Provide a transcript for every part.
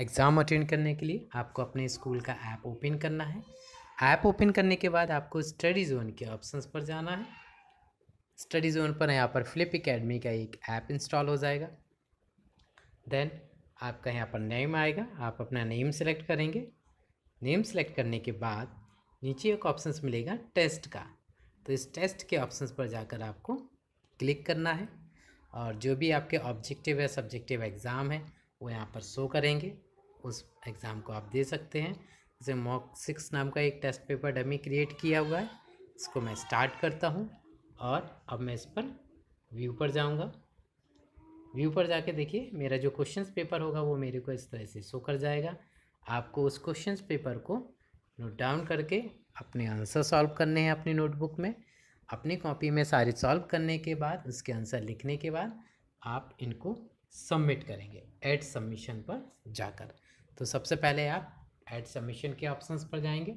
exam attend करने के लिए आपको अपने स्कूल का ऐप ओपन करना है ऐप ओपन करने के बाद आपको स्टडी जोन के ऑप्शंस पर जाना है स्टडी जोन पर यहाँ पर फ्लिप अकेडमी का एक ऐप इंस्टॉल हो जाएगा देन आपका यहाँ पर नेम आएगा आप अपना नेम सेलेक्ट करेंगे नेम सेलेक्ट करने के बाद नीचे एक ऑप्शंस मिलेगा टेस्ट का तो इस टेस्ट के ऑप्शंस पर जाकर आपको क्लिक करना है और जो भी आपके ऑब्जेक्टिव या सब्जेक्टिव एग्ज़ाम है वो यहाँ पर शो करेंगे उस एग्ज़ाम को आप दे सकते हैं जैसे मॉक सिक्स नाम का एक टेस्ट पेपर डमी क्रिएट किया हुआ है इसको मैं स्टार्ट करता हूँ और अब मैं इस पर व्यू पर जाऊँगा व्यू पर जाके देखिए मेरा जो क्वेश्चन पेपर होगा वो मेरे को इस तरह से शो कर जाएगा आपको उस क्वेश्चन पेपर को नोट डाउन करके अपने आंसर सॉल्व करने हैं अपनी नोटबुक में अपनी कॉपी में सारे सॉल्व करने के बाद उसके आंसर लिखने के बाद आप इनको सबमिट करेंगे ऐड सबमिशन पर जाकर तो सबसे पहले आप एड सबमिशन के ऑप्शंस पर जाएंगे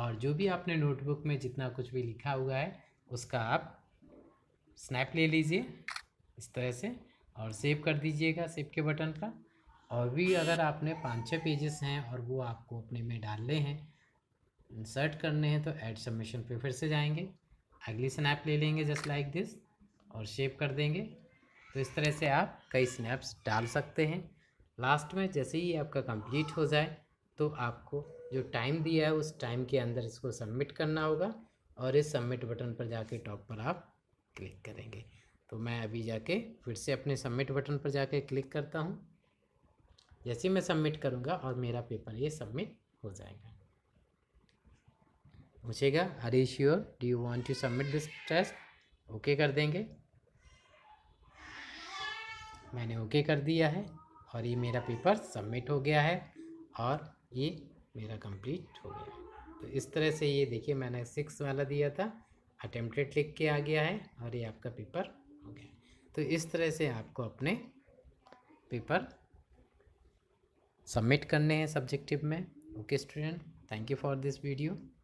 और जो भी आपने नोटबुक में जितना कुछ भी लिखा हुआ है उसका आप स्नैप ले लीजिए इस तरह से और सेव कर दीजिएगा सेव के बटन का और भी अगर आपने पाँच छः पेजेस हैं और वो आपको अपने में डालने हैं इंसर्ट करने हैं तो ऐड सबमिशन पे फिर से जाएंगे अगली स्नैप ले लेंगे जस्ट लाइक दिस और सेव कर देंगे तो इस तरह से आप कई स्नैप्स डाल सकते हैं लास्ट में जैसे ही आपका कंप्लीट हो जाए तो आपको जो टाइम दिया है उस टाइम के अंदर इसको सबमिट करना होगा और इस सबमिट बटन पर जाके टॉप पर आप क्लिक करेंगे तो मैं अभी जाके फिर से अपने सबमिट बटन पर जाके क्लिक करता हूँ जैसे ही मैं सबमिट करूँगा और मेरा पेपर ये सबमिट हो जाएगा पूछेगा are you sure do you want to submit this test okay कर देंगे मैंने ओके कर दिया है और ये मेरा पेपर सबमिट हो गया है और ये मेरा कंप्लीट हो गया है तो इस तरह से ये देखिए मैंने सिक्स वाला दिया था अटेम्प्टेड लिख के आ गया है और ये आपका पेपर हो गया तो इस तरह से आपको अपने पेपर सबमिट करने हैं सब्जेक्टिव में okay student thank you for this video